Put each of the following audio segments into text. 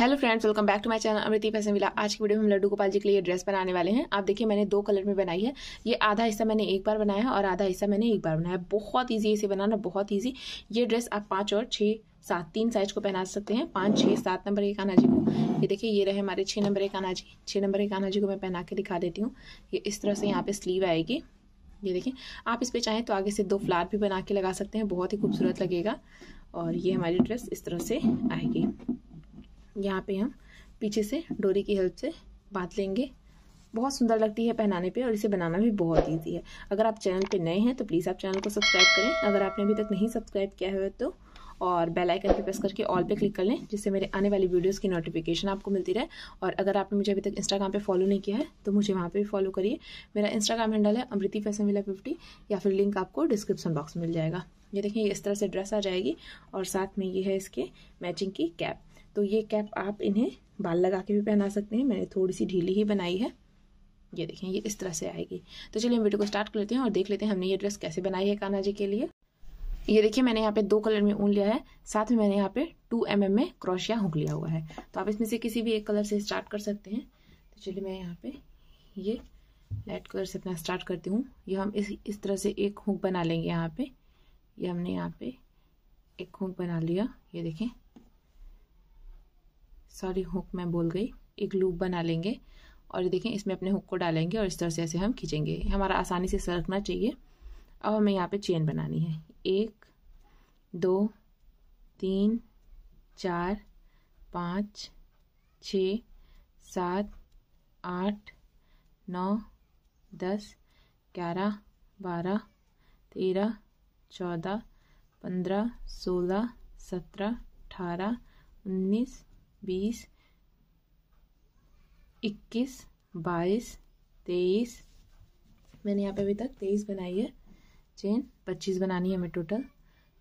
hello friends welcome back to my channel अमृति पैसे मिला आज की वीडियो में हम लड्डू गोपाल जी के लिए ड्रेस बनाने वाले हैं आप देखिए मैंने दो कलर में बनाई है ये आधा हिस्सा मैंने एक बार बनाया है और आधा हिस्सा मैंने एक बार बनाया है बहुत ईजी इसे बनाना बहुत ईजी ये ड्रेस आप पाँच और छः सात तीन साइज को पहना सकते हैं पाँच छः सात नंबर एक आना जी को ये देखिए ये रहे हमारे छः नंबर एक आना जी छः नंबर एक आना जी को मैं पहना के दिखा देती हूँ ये इस तरह से यहाँ पर स्लीव आएगी ये देखिए आप इस पर चाहें तो आगे से दो फ्लार भी बना के लगा सकते हैं बहुत ही खूबसूरत लगेगा और ये हमारी ड्रेस इस तरह से आएगी यहाँ पे हम पीछे से डोरी की हेल्प से बांध लेंगे बहुत सुंदर लगती है पहनाने पे और इसे बनाना भी बहुत ईजी है अगर आप चैनल पे नए हैं तो प्लीज़ आप चैनल को सब्सक्राइब करें अगर आपने अभी तक नहीं सब्सक्राइब किया है तो और बेल आइकन पे प्रेस करके ऑल पे क्लिक कर लें जिससे मेरे आने वाली वीडियोस की नोटिफिकेशन आपको मिलती रहे और अगर आपने मुझे अभी तक इंस्टाग्राम पे फॉलो नहीं किया है तो मुझे वहाँ पे भी फॉलो करिए मेरा इंस्टाग्राम हैंडल है अमृति फैसन विला फिफ्टी या फिर लिंक आपको डिस्क्रिप्शन बॉक्स मिल जाएगा ये देखिए इस तरह से ड्रेस आ जाएगी और साथ में ये है इसके मैचिंग की कैप तो ये कैप आप इन्हें बाल लगा के भी पहना सकते हैं मैंने थोड़ी सी ढीली ही बनाई है ये देखें ये इस तरह से आएगी तो चलिए हम वीडियो को स्टार्ट कर लेते हैं और देख लेते हैं हमने ये ड्रेस कैसे बनाई है कान्हा जी के लिए ये देखिए मैंने यहाँ पे दो कलर में ऊन लिया है साथ में मैंने यहाँ पे टू एम mm में क्रोशिया हुक लिया हुआ है तो आप इसमें से किसी भी एक कलर से स्टार्ट कर सकते हैं तो चलिए मैं यहाँ पे ये लाइट कलर से अपना स्टार्ट करती हूँ ये हम इस इस तरह से एक हुक बना लेंगे यहाँ पे ये हमने यहाँ पे एक हुक बना लिया ये देखें सॉरी हुक मैं बोल गई एक लूप बना लेंगे और ये देखें इसमें अपने हुक को डालेंगे और इस तरह से ऐसे हम खींचेंगे हमारा आसानी से सरकना चाहिए अब हमें यहाँ पे चेन बनानी है एक दो तीन चार पाँच छ सात आठ नौ दस ग्यारह बारह तेरह चौदह पंद्रह सोलह सत्रह अठारह उन्नीस बीस इक्कीस बाईस तेईस मैंने यहाँ पे अभी तक तेईस बनाई है चेन पच्चीस बनानी है हमें टोटल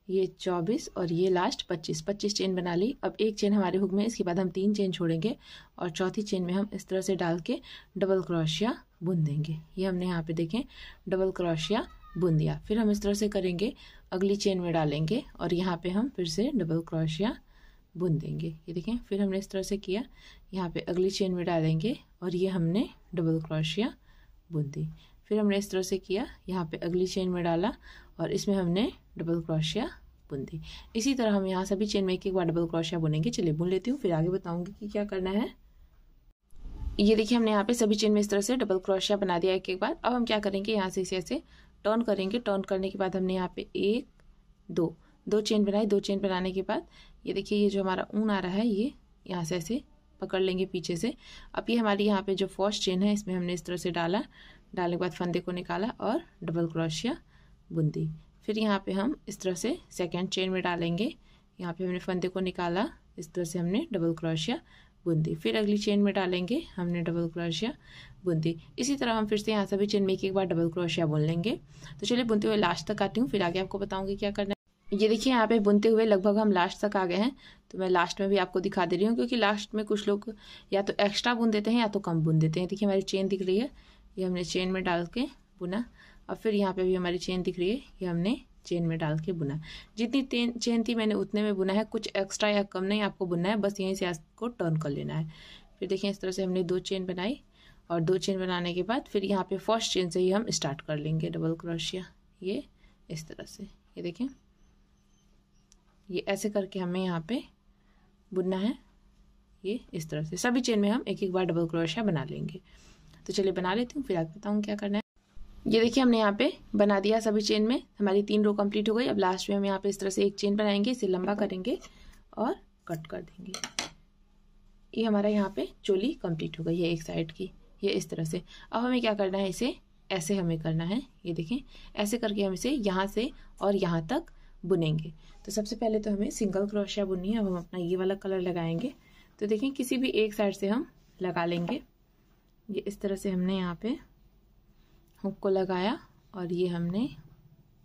ये चौबीस और ये लास्ट पच्चीस पच्चीस चेन बना ली अब एक चेन हमारे हुक में इसके बाद हम तीन चेन छोड़ेंगे और चौथी चेन में हम इस तरह से डाल के डबल क्रोशिया बुन देंगे ये हमने यहाँ पे देखें डबल क्रोशिया बुन दिया फिर हम इस तरह से करेंगे अगली चेन में डालेंगे और यहाँ पे हम फिर से डबल क्रोशिया बुन देंगे ये देखें फिर हमने इस तरह से किया यहाँ पे अगली चेन में डालेंगे और ये हमने डबल क्रोशिया बुन दी फिर हमने इस तरह से किया यहाँ पे अगली चेन में डाला और इसमें हमने डबल क्रोशिया बुन दी इसी तरह हम यहाँ सभी चेन में एक एक बार डबल क्रोशिया बुनेंगे चलिए बुन लेती हूँ फिर आगे बताऊँगी कि क्या करना है ये देखिए हमने यहाँ पे सभी चेन में इस तरह से डबल क्रोशिया बना दिया एक एक बार अब हम क्या करेंगे यहाँ से इसे ऐसे टर्न करेंगे टर्न करने के बाद हमने यहाँ पे एक दो दो चेन बनाई दो चेन बनाने के बाद ये देखिए ये जो हमारा ऊन आ रहा है ये यहाँ से ऐसे पकड़ लेंगे पीछे से अब ये हमारी यहाँ पे जो फर्स्ट चेन है इसमें हमने इस तरह से डाला डालने के बाद फंदे को निकाला और डबल क्रोशिया बुंदी फिर यहाँ पे हम इस तरह से सेकेंड चेन में डालेंगे यहाँ पे हमने फंदे को निकाला इस तरह से हमने डबल क्रोशिया बुंदी फिर अगली चेन में डालेंगे हमने डबल क्रोशिया बुंदी इसी तरह हम फिर से यहाँ सभी चेन में एक बार डबल क्रोशिया बुन लेंगे तो चलिए बुनते हुए लास्ट तक आती हूँ फिर आगे आपको बताऊँगी क्या करना ये देखिए यहाँ पे बुनते हुए लगभग हम लास्ट तक आ गए हैं तो मैं लास्ट में भी आपको दिखा दे रही हूँ क्योंकि लास्ट में कुछ लोग या तो एक्स्ट्रा बुन देते हैं या तो कम बुन देते हैं देखिए हमारी चेन दिख रही है ये हमने चेन में डाल के बुना और फिर यहाँ पे भी हमारी चेन दिख रही है ये हमने चेन में डाल के बुना जितनी चेन थी मैंने उतने में बुना है कुछ एक्स्ट्रा या कम नहीं आपको बुनना है बस यहीं से आपको टर्न कर लेना है फिर देखिए इस तरह से हमने दो चेन बनाई और दो चेन बनाने के बाद फिर यहाँ पर फर्स्ट चेन से ही हम स्टार्ट कर लेंगे डबल क्रोशिया ये इस तरह से ये देखें ये ऐसे करके हमें यहाँ पे बुनना है ये इस तरह से सभी चेन में हम एक एक बार डबल क्रोशिया बना लेंगे तो चलिए बना लेती हूँ फिर आपको बताऊँ क्या करना है ये देखिए हमने यहाँ पे बना दिया सभी चेन में हमारी तीन रो कंप्लीट हो गई अब लास्ट में हम यहाँ पे इस तरह से एक चेन बनाएंगे इसे लंबा करेंगे और कट कर देंगे ये हमारा यहाँ पे चोली कंप्लीट हो गई है एक साइड की ये इस तरह से अब हमें क्या करना है इसे ऐसे हमें करना है ये देखें ऐसे करके हम इसे यहाँ से और यहाँ तक बुनेंगे तो सबसे पहले तो हमें सिंगल क्रोशिया बुननी है अब हम अपना ये वाला कलर लगाएंगे तो देखें किसी भी एक साइड से हम लगा लेंगे ये इस तरह से हमने यहाँ पे हुक को लगाया और ये हमने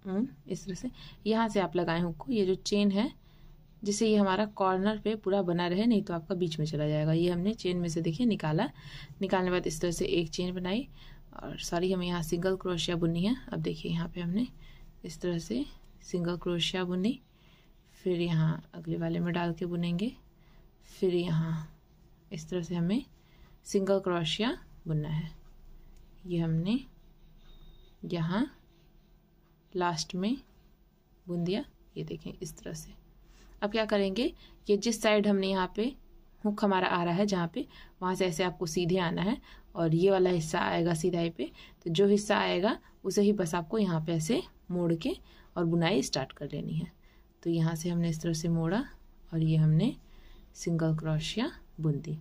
हम्म, इस तरह से यहाँ से आप लगाएं हुक को ये जो चेन है जिससे ये हमारा कॉर्नर पे पूरा बना रहे नहीं तो आपका बीच में चला जाएगा ये हमने चेन में से देखिए निकाला निकालने के बाद इस तरह से एक चेन बनाई और सॉरी हमें यहाँ सिंगल क्रोशिया बुनी है अब देखिए यहाँ पे हमने इस तरह से सिंगल क्रोशिया बुनी फिर यहाँ अगले वाले में डाल के बुनेंगे फिर यहाँ इस तरह से हमें सिंगल क्रोशिया बुनना है ये हमने यहाँ लास्ट में बुन दिया ये देखें इस तरह से अब क्या करेंगे कि जिस साइड हमने यहाँ पे हुक हमारा आ रहा है जहाँ पे वहाँ से ऐसे आपको सीधे आना है और ये वाला हिस्सा आएगा सीधाई पे तो जो हिस्सा आएगा उसे ही बस आपको यहाँ पे ऐसे मोड़ के और बुनाई स्टार्ट कर लेनी है तो यहाँ से हमने इस तरह से मोड़ा और ये हमने सिंगल क्रोशिया बुन दी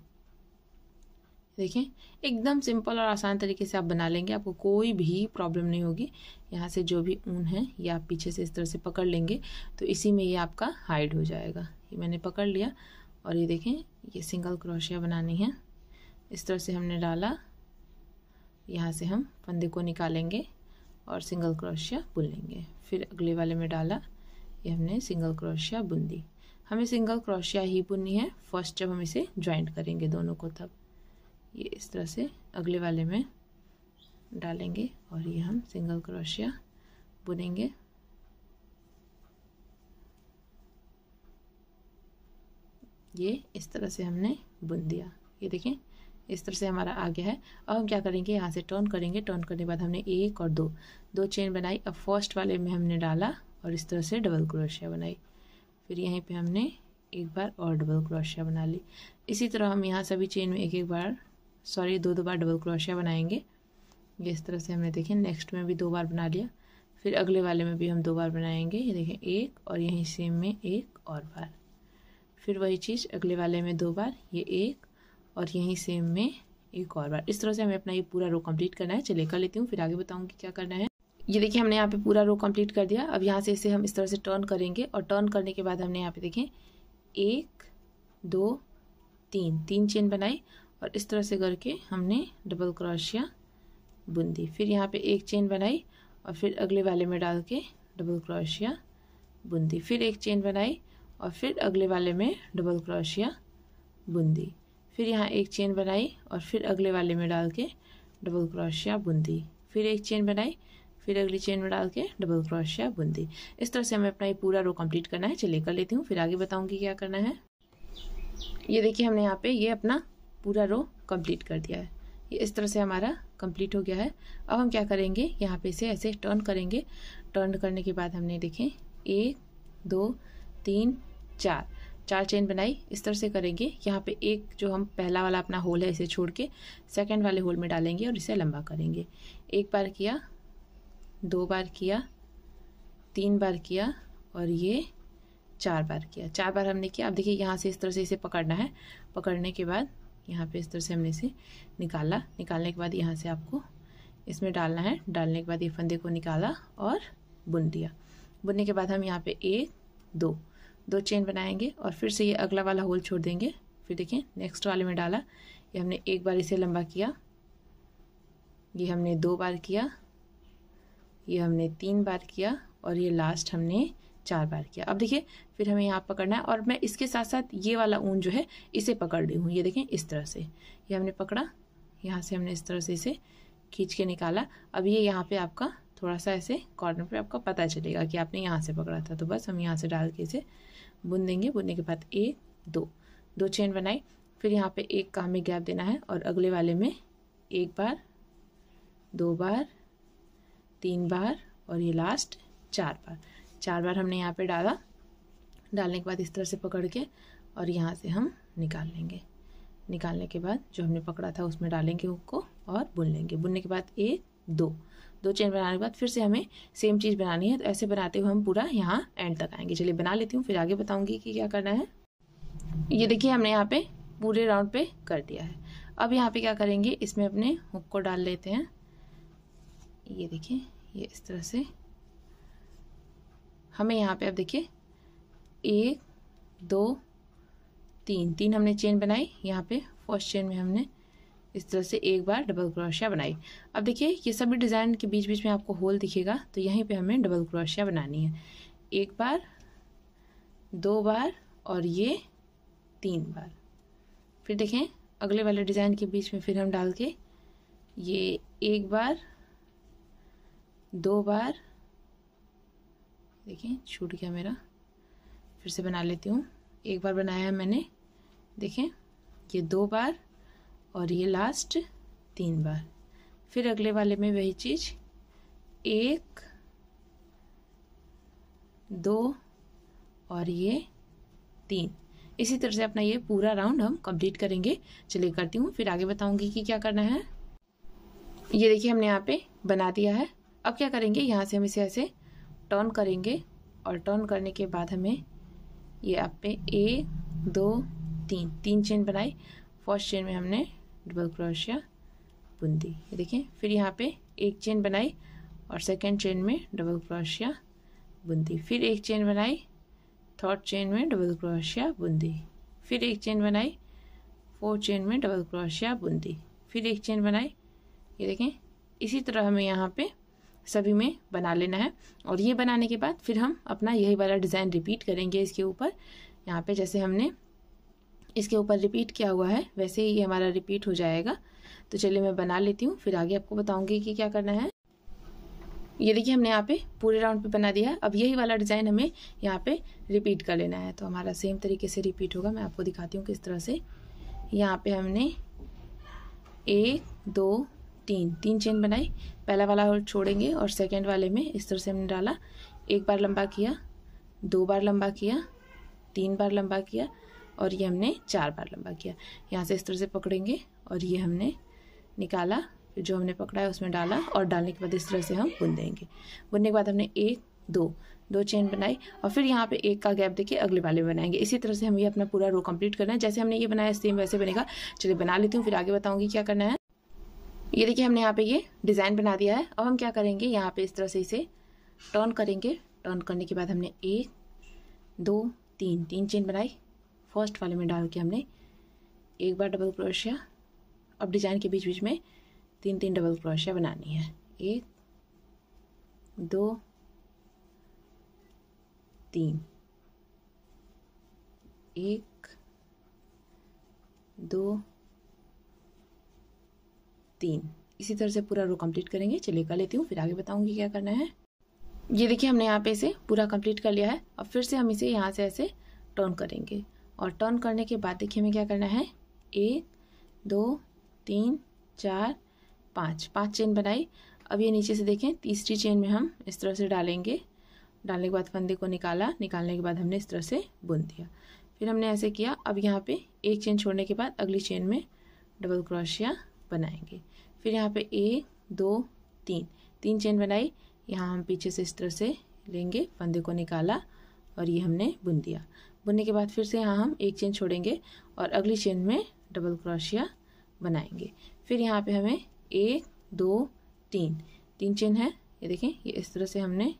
देखें एकदम सिंपल और आसान तरीके से आप बना लेंगे आपको कोई भी प्रॉब्लम नहीं होगी यहाँ से जो भी ऊन है ये आप पीछे से इस तरह से पकड़ लेंगे तो इसी में ये आपका हाइड हो जाएगा ये मैंने पकड़ लिया और ये देखें ये सिंगल क्रोशिया बनानी है इस तरह से हमने डाला यहाँ से हम फंदे को निकालेंगे और सिंगल क्रोशिया बुन लेंगे फिर अगले वाले में डाला ये हमने सिंगल क्रोशिया बुन दी हमें सिंगल क्रोशिया ही बुननी है फर्स्ट जब हम इसे ज्वाइंट करेंगे दोनों को तब ये इस तरह से अगले वाले में डालेंगे और ये हम सिंगल क्रोशिया बुनेंगे ये इस तरह से हमने बुन दिया ये देखें इस तरह से हमारा आ गया है अब हम क्या करेंगे यहाँ से टर्न करेंगे टर्न करने के बाद हमने एक और दो दो चेन बनाई अब फर्स्ट वाले में हमने डाला और इस तरह से डबल क्रोशिया बनाई फिर यहीं पे हमने एक बार और डबल क्रोशिया बना ली इसी तरह हम यहाँ सभी चेन में एक एक बार सॉरी दो दो बार डबल क्रोशिया बनाएंगे ये इस तरह से हमने देखें नेक्स्ट में भी दो बार बना लिया फिर अगले वाले में भी हम दो बार बनाएंगे ये देखें एक और यहीं सेम में एक और बार फिर वही चीज़ अगले वाले में दो बार ये एक और यहीं सेम में एक और बार इस तरह से हमें अपना ये पूरा रो कंप्लीट करना है चलिए कर लेती हूँ फिर आगे बताऊँगी क्या करना है ये देखिए हमने यहाँ पे पूरा रो कंप्लीट कर दिया अब यहाँ से इसे हम इस तरह से टर्न करेंगे और टर्न करने के बाद हमने यहाँ पे देखें एक दो तीन तीन चेन बनाई और इस तरह से करके हमने डबल क्रोशिया बुन दी फिर यहाँ पे एक चेन बनाई और फिर अगले वाले में डाल के डबल क्रोशिया बुन दी फिर एक चेन बनाई और फिर अगले वाले में डबल क्रोशिया बुन दी फिर यहाँ एक चेन बनाई और फिर अगले वाले में डाल के डबल क्रोशिया बुंदी फिर एक चेन बनाई फिर अगली चेन में डाल के डबल क्रोशिया बुंदी इस तरह से हमें अपना ये पूरा रो कंप्लीट करना है चलिए कर लेती हूँ फिर आगे बताऊँगी क्या करना है ये देखिए हमने यहाँ पे ये अपना पूरा रो कंप्लीट कर दिया है ये इस तरह से हमारा कंप्लीट हो गया है अब हम क्या करेंगे यहाँ पे इसे ऐसे टर्न करेंगे टर्न करने के बाद हमने देखें एक दो तीन चार चार चेन बनाई इस तरह से करेंगे यहाँ पे एक जो हम पहला वाला अपना होल है इसे छोड़ के सेकेंड वाले होल में डालेंगे और इसे लंबा करेंगे एक बार किया दो बार किया तीन बार किया और ये चार बार किया चार बार हमने किया अब देखिए यहाँ से इस तरह से इसे पकड़ना है पकड़ने के बाद यहाँ पे इस तरह से हमने इसे निकाला निकालने के बाद यहाँ से आपको इसमें डालना है डालने के बाद ये फंदे को निकाला और बुन दिया बुनने के बाद हम यहाँ पे एक दो दो चेन बनाएंगे और फिर से ये अगला वाला होल छोड़ देंगे फिर देखें नेक्स्ट वाले में डाला ये हमने एक बार इसे लंबा किया ये हमने दो बार किया ये हमने तीन बार किया और ये लास्ट हमने चार बार किया अब देखिए फिर हमें यहाँ पकड़ना है और मैं इसके साथ साथ ये वाला ऊन जो है इसे पकड़ रही हूँ ये देखें इस तरह से ये हमने पकड़ा यहाँ से हमने इस तरह से इसे खींच के निकाला अब ये यहाँ पे आपका थोड़ा सा ऐसे कॉर्नर पे आपको पता चलेगा कि आपने यहाँ से पकड़ा था तो बस हम यहाँ से डाल के इसे बुन देंगे बुनने के बाद एक दो दो चेन बनाई फिर यहाँ पे एक काम में गैप देना है और अगले वाले में एक बार दो बार तीन बार और ये लास्ट चार बार चार बार हमने यहाँ पे डाला डालने के बाद इस तरह से पकड़ के और यहाँ से हम निकाल लेंगे निकालने के बाद जो हमने पकड़ा था उसमें डालेंगे हुक को और बुन लेंगे बुनने के बाद एक दो दो चेन बनाने के बाद फिर से हमें सेम चीज़ बनानी है तो ऐसे बनाते हुए हम पूरा यहाँ एंड तक आएंगे चलिए बना लेती हूँ फिर आगे बताऊँगी कि क्या करना है ये देखिए हमने यहाँ पे पूरे राउंड पे कर दिया है अब यहाँ पे क्या करेंगे इसमें अपने हुक को डाल लेते हैं ये देखिए ये इस तरह से हमें यहाँ पे अब देखिए एक दो तीन तीन हमने चेन बनाई यहाँ पे फर्स्ट चेन में हमने इस तरह से एक बार डबल क्रोशिया बनाई अब देखिए ये सभी डिज़ाइन के बीच बीच में आपको होल दिखेगा तो यहीं पे हमें डबल क्रोशिया बनानी है एक बार दो बार और ये तीन बार फिर देखें अगले वाले डिज़ाइन के बीच में फिर हम डाल के ये एक बार दो बार देखें छूट गया मेरा फिर से बना लेती हूँ एक बार बनाया है मैंने देखें ये दो बार और ये लास्ट तीन बार फिर अगले वाले में वही चीज़ एक दो और ये तीन इसी तरह से अपना ये पूरा राउंड हम कंप्लीट करेंगे चलिए करती हूँ फिर आगे बताऊँगी कि क्या करना है ये देखिए हमने यहाँ पे बना दिया है अब क्या करेंगे यहाँ से हम इसे ऐसे टर्न करेंगे और टर्न करने के बाद हमें ये आप पे एक दो तीन तीन चेन बनाई फर्स्ट चेन में हमने डबल क्रोशिया बुंदी ये देखें फिर यहाँ पे एक चेन बनाई और सेकेंड चेन में डबल क्रोशिया बुंदी फिर एक चेन बनाई थर्ड चेन में डबल क्रोशिया बुंदी फिर एक चेन बनाई फोर्थ चेन में डबल क्रोशिया बुंदी फिर एक चेन बनाई ये देखें इसी तरह हमें यहाँ पे सभी में बना लेना है और ये बनाने के बाद फिर हम अपना यही वाला डिज़ाइन रिपीट करेंगे इसके ऊपर यहाँ पे जैसे हमने इसके ऊपर रिपीट किया हुआ है वैसे ही ये हमारा रिपीट हो जाएगा तो चलिए मैं बना लेती हूँ फिर आगे आपको बताऊँगी कि क्या करना है ये देखिए हमने यहाँ पे पूरे राउंड पे बना दिया है अब यही वाला डिज़ाइन हमें यहाँ पे रिपीट कर लेना है तो हमारा सेम तरीके से रिपीट होगा मैं आपको दिखाती हूँ किस तरह से यहाँ पे हमने एक दो तीन तीन चेन बनाई पहला वाला और छोड़ेंगे और सेकेंड वाले में इस तरह से हमने डाला एक बार लंबा किया दो बार लंबा किया तीन बार लंबा किया और ये हमने चार बार लंबा किया यहाँ से इस तरह से पकड़ेंगे और ये हमने निकाला फिर जो हमने पकड़ा है उसमें डाला और डालने के बाद इस तरह से हम बुन देंगे बुनने के बाद हमने एक दो दो चेन बनाई और फिर यहाँ पे एक का गैप देखिए अगले वाले बनाएंगे इसी तरह से हम ये अपना पूरा रो कंप्लीट करना है जैसे हमने ये बनाया सेम वैसे बनेगा चलिए बना लेती हूँ फिर आगे बताऊँगी क्या करना है ये देखिए हमने यहाँ पे ये डिज़ाइन बना दिया है अब हम क्या करेंगे यहाँ पे इस तरह से इसे टर्न करेंगे टर्न करने के बाद हमने एक दो तीन तीन चेन बनाई फर्स्ट वाले में डाल के हमने एक बार डबल क्रोशिया अब डिजाइन के बीच बीच में तीन तीन डबल क्रोशिया बनानी है एक दो तीन एक दो तीन इसी तरह से पूरा रो कंप्लीट करेंगे चलिए कर लेती हूँ फिर आगे बताऊंगी क्या करना है ये देखिए हमने यहाँ पे इसे पूरा कंप्लीट कर लिया है अब फिर से हम इसे यहाँ से ऐसे टर्न करेंगे और टर्न करने के बाद देखिए हमें क्या करना है एक दो तीन चार पाँच पाँच चेन बनाई अब ये नीचे से देखें तीसरी चेन में हम इस तरह से डालेंगे डालने के बाद फंदे को निकाला निकालने के बाद हमने इस तरह से बुन दिया फिर हमने ऐसे किया अब यहाँ पे एक चेन छोड़ने के बाद अगली चेन में डबल क्रोशिया बनाएंगे फिर यहाँ पे एक दो तीन तीन चेन बनाई यहाँ हम पीछे से इस तरह से लेंगे फंदे को निकाला और ये हमने बुन दिया बुनने के बाद फिर से यहाँ हम एक चेन छोड़ेंगे और अगली चेन में डबल क्रोशिया बनाएंगे फिर यहाँ पे हमें एक दो तीन तीन चेन है ये देखें ये इस तरह से हमने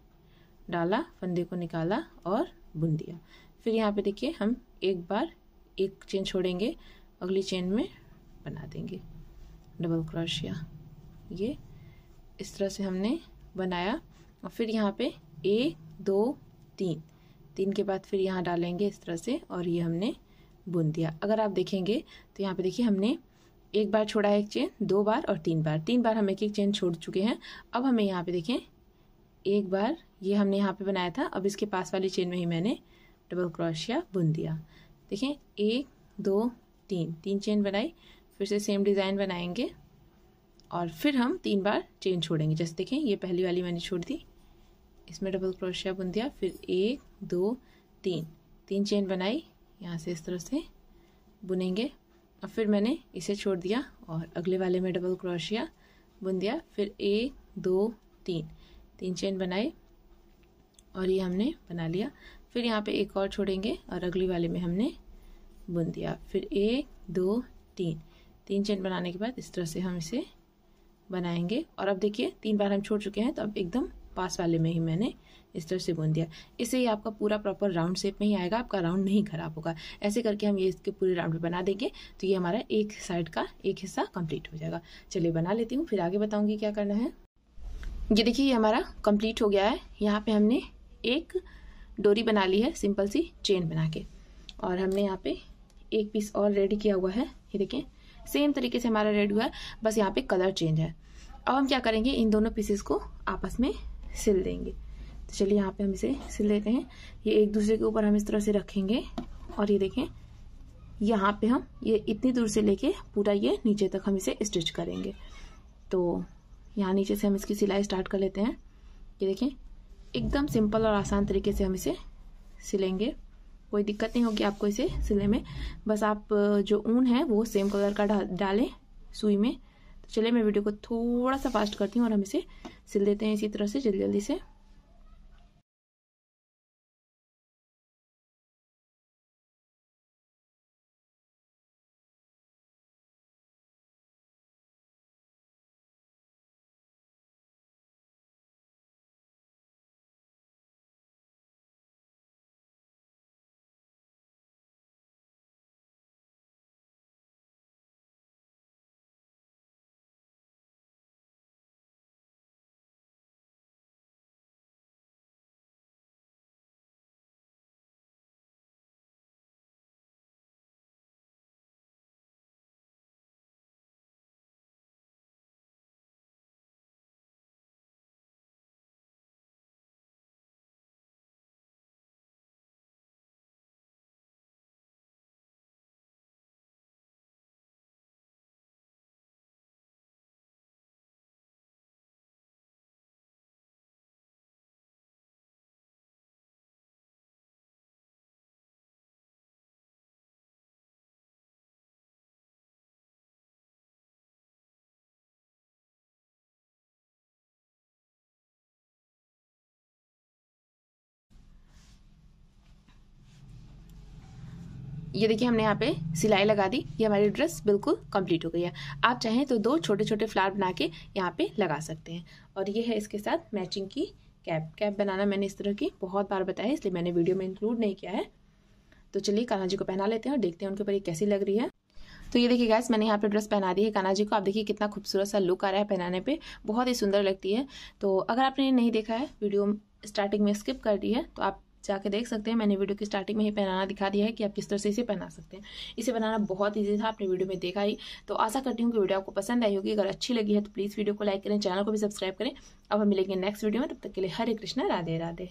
डाला फंदे को निकाला और बुन दिया फिर यहाँ पे देखिए हम एक बार एक चेन छोड़ेंगे अगली चेन में बना देंगे डबल क्रोशिया ये इस तरह से हमने बनाया और फिर यहाँ पे एक दो तीन तीन के बाद फिर यहाँ डालेंगे इस तरह से और ये हमने बुन दिया अगर आप देखेंगे तो यहाँ पे देखिए हमने एक बार छोड़ा है एक चेन दो बार और तीन बार तीन बार हम एक एक चेन छोड़ चुके हैं अब हमें यहाँ पे देखें एक बार ये हमने यहाँ पे बनाया था अब इसके पास वाली चेन में ही मैंने डबल क्रोशिया बुन दिया देखें एक दो तीन तीन चेन बनाई फिर से सेम डिज़ाइन बनाएंगे और फिर हम तीन बार चेन छोड़ेंगे जैसे देखें ये पहली वाली मैंने छोड़ दी इसमें डबल क्रोशिया बुन दिया फिर एक दो तीन तीन चेन बनाई यहाँ से इस तरह से बुनेंगे और फिर मैंने इसे छोड़ दिया और अगले वाले में डबल क्रोशिया बुन दिया फिर एक दो तीन तीन चेन बनाए और ये हमने बना लिया फिर यहाँ पे एक और छोड़ेंगे और अगली वाले में हमने बुन दिया फिर एक दो तीन तीन चेन बनाने के बाद इस तरह से हम इसे बनाएंगे और अब देखिए तीन बार हम छोड़ चुके हैं तो अब एकदम पास वाले में ही मैंने इस तरह से बुन दिया इससे ही आपका पूरा प्रॉपर राउंड शेप में ही आएगा आपका राउंड नहीं खराब होगा ऐसे करके हम ये इसके पूरे राउंड में बना देंगे तो ये हमारा एक साइड का एक हिस्सा कंप्लीट हो जाएगा चलिए बना लेती हूँ फिर आगे बताऊँगी क्या करना है ये देखिए ये हमारा कंप्लीट हो गया है यहाँ पे हमने एक डोरी बना ली है सिंपल सी चेन बना के और हमने यहाँ पे एक पीस और रेडी किया हुआ है ये देखिए सेम तरीके से हमारा रेड हुआ है बस यहाँ पे कलर चेंज है अब हम क्या करेंगे इन दोनों पीसेस को आपस में सिल देंगे तो चलिए यहाँ पे हम इसे सिल देते हैं ये एक दूसरे के ऊपर हम इस तरह से रखेंगे और ये देखें यहाँ पे हम ये इतनी दूर से लेके पूरा ये नीचे तक हम इसे स्टिच करेंगे तो यहाँ नीचे से हम इसकी सिलाई स्टार्ट कर लेते हैं ये देखें एकदम सिंपल और आसान तरीके से हम इसे सिलेंगे कोई दिक्कत नहीं होगी आपको इसे सिलने में बस आप जो ऊन है वो सेम कलर का डालें सुई में तो चलिए मैं वीडियो को थोड़ा सा फास्ट करती हूँ और हम इसे सिल देते हैं इसी तरह से जल्दी जल्दी से ये देखिए हमने यहाँ पे सिलाई लगा दी ये हमारी ड्रेस बिल्कुल कंप्लीट हो गई है आप चाहें तो दो छोटे छोटे फ्लावर बना के यहाँ पे लगा सकते हैं और ये है इसके साथ मैचिंग की कैप कैप बनाना मैंने इस तरह की बहुत बार बताया इसलिए मैंने वीडियो में इंक्लूड नहीं किया है तो चलिए कान्हा जी को पहना लेते हैं और देखते हैं उनके ऊपर ये कैसी लग रही है तो ये देखिए गैस मैंने यहाँ पे ड्रेस पहना दी है कान्हा जी को आप देखिए कितना खूबसूरत सा लुक आ रहा है पहनाने पे बहुत ही सुंदर लगती है तो अगर आपने नहीं देखा है वीडियो स्टार्टिंग में स्किप कर दी है तो आप जाके देख सकते हैं मैंने वीडियो की स्टार्टिंग में ही पहनाना दिखा दिया है कि आप किस तरह से इसे पहना सकते हैं इसे बनाना बहुत ईजी था आपने वीडियो में देखा ही तो आशा करती हूँ कि वीडियो आपको पसंद आई होगी अगर अच्छी लगी है तो प्लीज़ वीडियो को लाइक करें चैनल को भी सब्सक्राइब करें अब हम मिलेंगे नेक्स्ट वीडियो में तब तक के लिए हरे कृष्णा राधे राधे